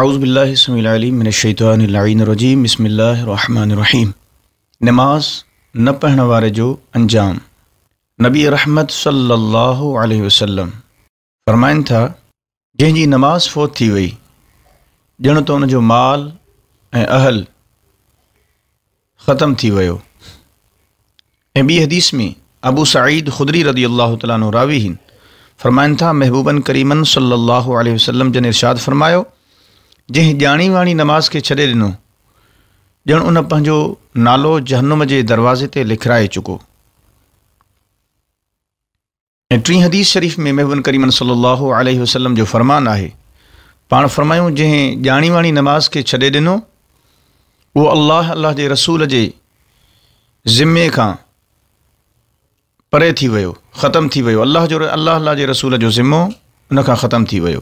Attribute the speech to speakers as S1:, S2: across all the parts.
S1: اعوذ باللہ السلام العلیم من الشیطان اللعین الرجیم بسم اللہ الرحمن الرحیم نماز نہ پہن انجام نبی رحمت صلی اللہ علیہ وسلم فرمائن تھا جن جی نماز فوت تھی وئی جن تو ان جو مال اہل ختم تھی ویو بی حدیث میں ابو سعید خدری رضی اللہ تعالیٰ عنہ راوی ہن فرمائن تھا محبوبن کریمن صلی اللہ علیہ وسلم جن ارشاد فرمائیو جن جاریوانی نماز کے چھ دنو جن ان نالو جہنم کے دروازے سے لکھائے چکو ٹری حدیث شریف میں محبوب کریمن صلی اللہ علیہ وسلم جو فرمان ہے پان فرمایا جن جاریوانی نماز کے چھے ڈنوں وہ اللہ اللہ کے رسول کے ذمے کا پرے تھی وی ختم تھی ویسے اللہ جو اللہ الہ رسول جو ذمہ ان کا ختم تھی وی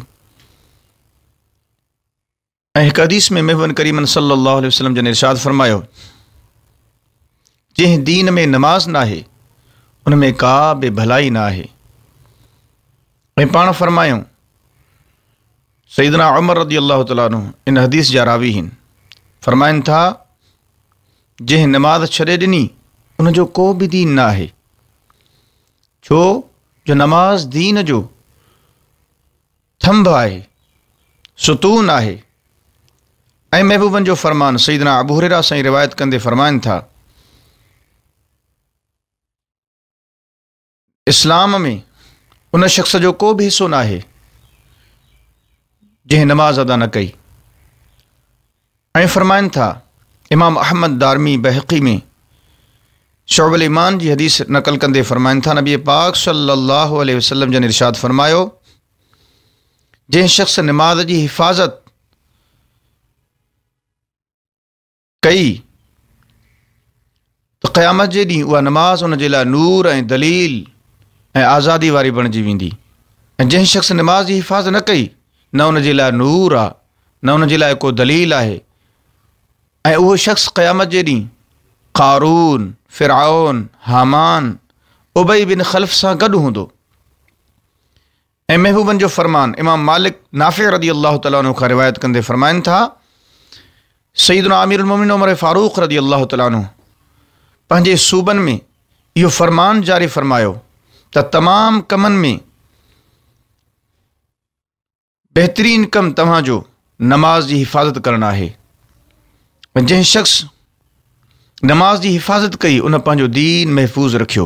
S1: ایک حدیث میں محبن کریمن صلی اللہ علیہ وسلم جن ارشاد فرمایا جن دین میں نماز نہ ہے ان میں کا بے بھلائی نہ ہے پان فرمایوں سیدنا عمر رضی اللہ تعالیٰ عنہ ان حدیث جا راوی فرمائن تھا جن نماز چھے ڈنی انجو کو کو بھی دین نہ چو جو نماز دین جو تھمب ہے ستون ہے اے محبوبن جو فرمان سیدنا ابو ابوریرا سائیں روایت کندے فرمائن تھا اسلام میں ان شخص جو کو بھی حصو نہ ہے جنہیں نماز ادا نہ کئی اور فرمائن تھا امام احمد دارمی بحقی میں شعبل ایمان کی جی حدیث نقل کرے فرمائن تھا نبی پاک صلی اللہ علیہ وسلم کا نرشاد فرمایا جن شخص نماز کی حفاظت कई त क़यामत जे ॾींहुं उहा नमाज़ हुन जे लाइ नूर ऐं दलील ऐं आज़ादी वारी बणिजी वेंदी ऐं जंहिं शख़्स नमाज़ जी हिफ़ाज़त न कई न हुन जे लाइ नूर आहे न हुन जे लाइ को दलील आहे ऐं उहो शख़्स क़यामत जे ॾींहुं क़ारून फ़िराउन हामान उबई बिन ख़ल्फ़ सां गॾु हूंदो ऐं महबूबनि जो फ़रमान इमाम मालिक नाफ़े रदी अलाह ताली खां रिवायत कंदे फ़रमाइनि था سیدنا عامر المومن عمر فاروق رضی اللہ تعالیٰ عنہ صوبے میں یہ فرمان جاری فرمایا تمام کمن میں بہترین کم تعاج نماز کی حفاظت کرنا ہے جن شخص نماز کی حفاظت کئی ان دین محفوظ رکھ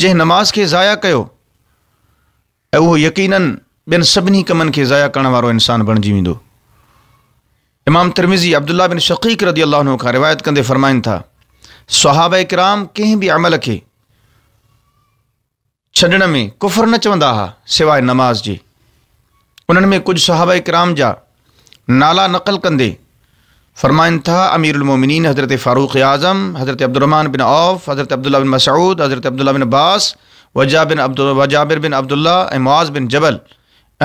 S1: جن نماز کے ضائع کیا یقیناً سبھی کمن کے ضائع کرنے والوں بڑھ امام ترمیزی عبداللہ بن شقیق رضی اللہ عنہ کا روایت کندے فرمائن تھا صحابہ کرام کہیں بھی عمل کے چھڈ میں کفر نہ ہا سوائے نماز جی ان میں کچھ صحابہ اکرام جا نالا نقل کندے فرمائن تھا امیر المومنین حضرت فاروق اعظم حضرت عبد الرحمٰن بن عوف حضرت عبداللہ بن مسعود حضرت عبداللہ اللہ بن باس وجابن عبد وجابر بن عبداللہ معاذ بن جبل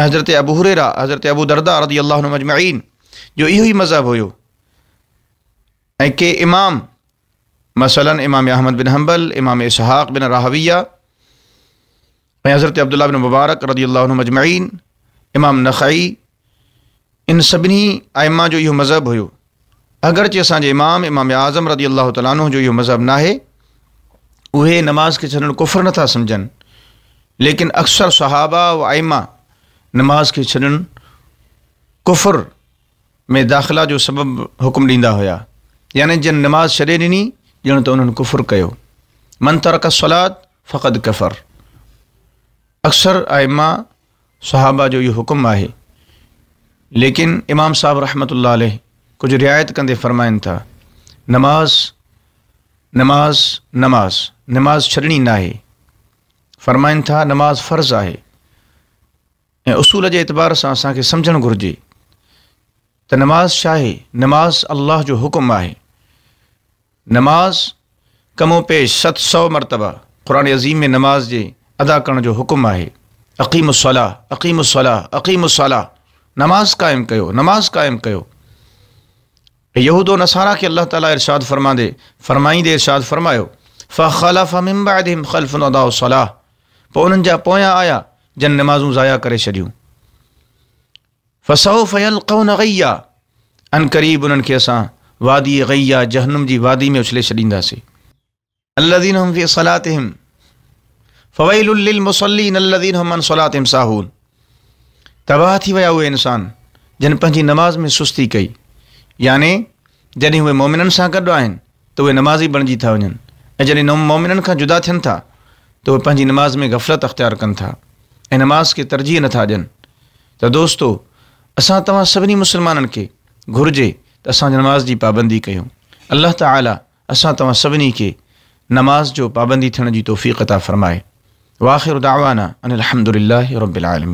S1: حضرت ابو حریرہ حضرت ابو دردہ رضی اللہ عنہ مجمعین جو یہی مذہب ہو کہ امام مثلا امام احمد بن حنبل امام اسحاق بن راہویہ حضرت عبداللہ بن مبارک رضی اللہ عنہ مجمعین امام نخعی ان سبنی ائمہ جو یہ مذہب ہو اگرچہ اے امام امام اعظم رضی اللہ تعالیٰ عنہ جو یہ مذہب نہ ہے وہ نماز کے نہ تھا سمجھن لیکن اکثر صحابہ و امہ نماز کے چڑھ کفر میں داخلہ جو سبب حکم ڈا ہوا یعنی جن نماز شدے ڈنی جن تو انفر کیا من ترق سلاد فخط غفر اکثر آئما صحابہ جو حکم ہے لیکن امام صاحب رحمۃ اللہ علیہ کچھ رعایت کردے فرمائن تھا نماز نماز نماز نماز چڈنی نا ہے فرمائن تھا نماز فرض ہے اصول کے اعتبار سے اصل سمجھن گرجی تو نماز شاہ نماز اللہ جو حکم آئے نماز کم و پیش ست سو مرتبہ قرآن عظیم میں نماز جے جی ادا کرنے جو حکم آئے عقیم الصلاح عقیم الصلاح صلاح عقیم و نماز قائم کیا نماز قائم کیا یہود و نصارہ کے اللہ تعالیٰ ارشاد فرما دے فرمائی دے ارشاد فرما فلا فم با خلف ادا و جا جایا آیا جن نمازوں ضائع کرے دوں फसौ फ़यल कौन गैया अन क़रीब उन्हनि खे असां वादी गैया जहनुम जी वादी में उछले छॾींदासीं अल्लदीन हम फी सलातिम फ़वैल मुसलीन अल्लदीन हम अन सलातिम साहून तबाह थी विया उहे इंसान जिन पंहिंजी नमाज़ में सुस्ती कई याने जॾहिं उहे मोमिननि सां गॾु आहिनि त उहे नमाज़ी बणिजी था वञनि ऐं जॾहिं मोमिननि खां जुदा थियनि था त उहे पंहिंजी नमाज़ में गफ़लत अख़्तियार कनि था ऐं नमाज़ खे तरजीह नथा ॾियनि त दोस्तो असां तव्हां اصل تھی مسلمانوں کے گُرجے تو اثر نماز کی پابندی کھو اللہ تعالیٰ اصل تھی نماز جو پابندی تھن کی توفیق تع فرمائے واخر داغانہ الحمد اللہ